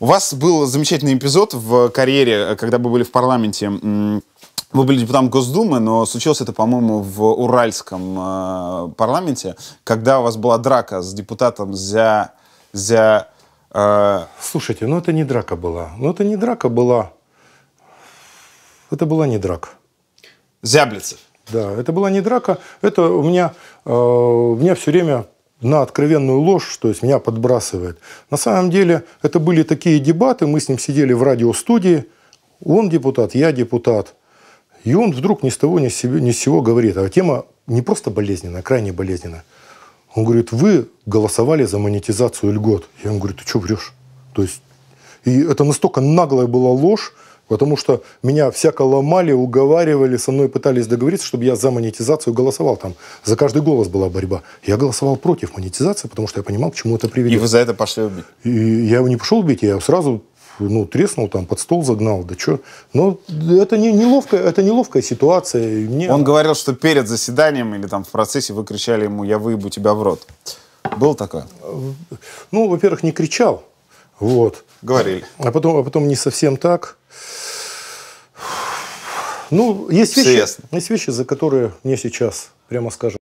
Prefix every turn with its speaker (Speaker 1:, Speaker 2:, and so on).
Speaker 1: У вас был замечательный эпизод в карьере, э, когда вы были в парламенте. Вы были депутатом Госдумы, но случилось это, по-моему, в Уральском э, парламенте, когда у вас была драка с депутатом за... за э...
Speaker 2: Слушайте, ну это не драка была. Ну это не драка была. Это была не драка. Зяблицев. Да, это была не драка. Это у меня, э, у меня все время на откровенную ложь, то есть меня подбрасывает. На самом деле это были такие дебаты, мы с ним сидели в радиостудии, он депутат, я депутат. И он вдруг ни с того, ни с, сего, ни с сего говорит, а тема не просто болезненная, а крайне болезненная. Он говорит, вы голосовали за монетизацию льгот. Я ему говорю, ты что врешь? То есть, и это настолько наглая была ложь, Потому что меня всяко ломали, уговаривали, со мной пытались договориться, чтобы я за монетизацию голосовал. Там за каждый голос была борьба. Я голосовал против монетизации, потому что я понимал, к чему это приведет. И вы за
Speaker 3: это пошли убить?
Speaker 2: И я его не пошел убить, я сразу ну, треснул, там, под стол загнал, да что. Но это не, неловкая, это неловкая ситуация. Мне... Он
Speaker 1: говорил, что перед заседанием или там в процессе вы кричали ему
Speaker 2: «я выебу тебя в рот». Было такое? Ну, во-первых, не кричал. Вот. Говорили. А потом, а потом не совсем так. Ну, есть вещи, есть вещи, за которые мне сейчас, прямо скажем,